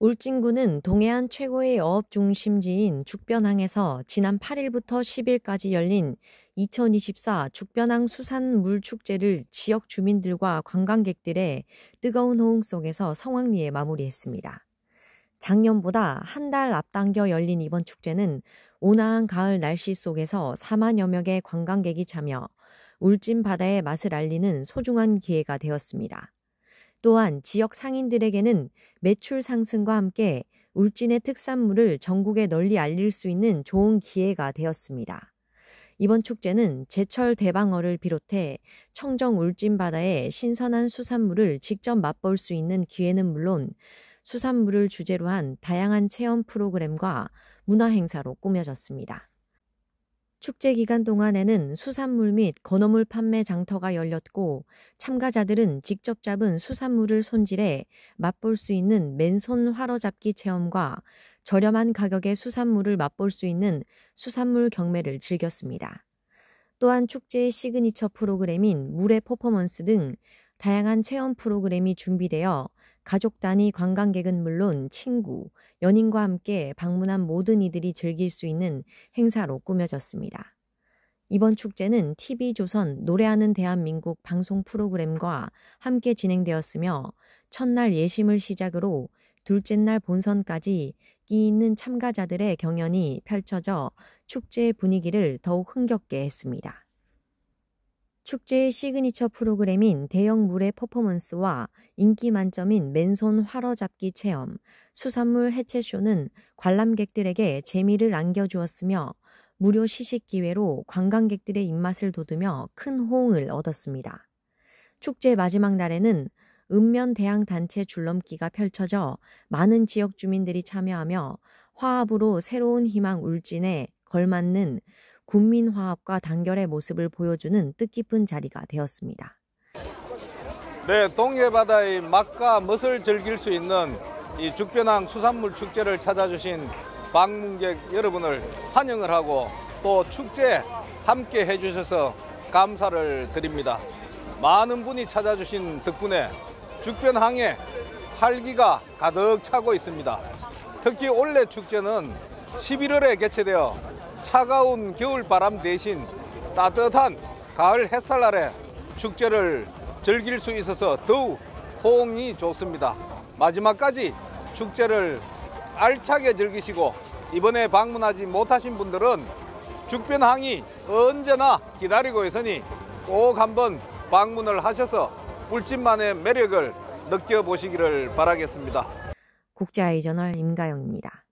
울진군은 동해안 최고의 어업 중심지인 죽변항에서 지난 8일부터 10일까지 열린 2024 죽변항 수산물축제를 지역 주민들과 관광객들의 뜨거운 호응 속에서 성황리에 마무리했습니다. 작년보다 한 달 앞당겨 열린 이번 축제는 온화한 가을 날씨 속에서 4만여 명의 관광객이 참여 울진 바다의 맛을 알리는 소중한 기회가 되었습니다. 또한 지역 상인들에게는 매출 상승과 함께 울진의 특산물을 전국에 널리 알릴 수 있는 좋은 기회가 되었습니다. 이번 축제는 제철 대방어를 비롯해 청정 울진 바다의 신선한 수산물을 직접 맛볼 수 있는 기회는 물론 수산물을 주제로 한 다양한 체험 프로그램과 문화 행사로 꾸며졌습니다. 축제 기간 동안에는 수산물 및 건어물 판매 장터가 열렸고 참가자들은 직접 잡은 수산물을 손질해 맛볼 수 있는 맨손 활어잡기 체험과 저렴한 가격의 수산물을 맛볼 수 있는 수산물 경매를 즐겼습니다. 또한 축제의 시그니처 프로그램인 물의 퍼포먼스 등 다양한 체험 프로그램이 준비되어 가족 단위 관광객은 물론 친구, 연인과 함께 방문한 모든 이들이 즐길 수 있는 행사로 꾸며졌습니다. 이번 축제는 TV조선 노래하는 대한민국 방송 프로그램과 함께 진행되었으며 첫날 예심을 시작으로 둘째 날 본선까지 끼 있는 참가자들의 경연이 펼쳐져 축제의 분위기를 더욱 흥겹게 했습니다. 축제의 시그니처 프로그램인 대형 물의 퍼포먼스와 인기 만점인 맨손 활어 잡기 체험, 수산물 해체쇼는 관람객들에게 재미를 안겨주었으며 무료 시식 기회로 관광객들의 입맛을 돋우며 큰 호응을 얻었습니다. 축제 마지막 날에는 읍면 대항 단체 줄넘기가 펼쳐져 많은 지역 주민들이 참여하며 화합으로 새로운 희망 울진에 걸맞는 군민화합과 단결의 모습을 보여주는 뜻깊은 자리가 되었습니다. 네, 동해바다의 맛과 멋을 즐길 수 있는 이 죽변항 수산물 축제를 찾아주신 방문객 여러분을 환영을 하고 또 축제 함께 해주셔서 감사를 드립니다. 많은 분이 찾아주신 덕분에 죽변항에 활기가 가득 차고 있습니다. 특히 올해 축제는 11월에 개최되어 차가운 겨울 바람 대신 따뜻한 가을 햇살 아래 축제를 즐길 수 있어서 더욱 호응이 좋습니다. 마지막까지 축제를 알차게 즐기시고 이번에 방문하지 못하신 분들은 죽변항이 언제나 기다리고 있으니 꼭 한번 방문을 하셔서 울진만의 매력을 느껴보시기를 바라겠습니다. 국제아이 저널 임가영입니다.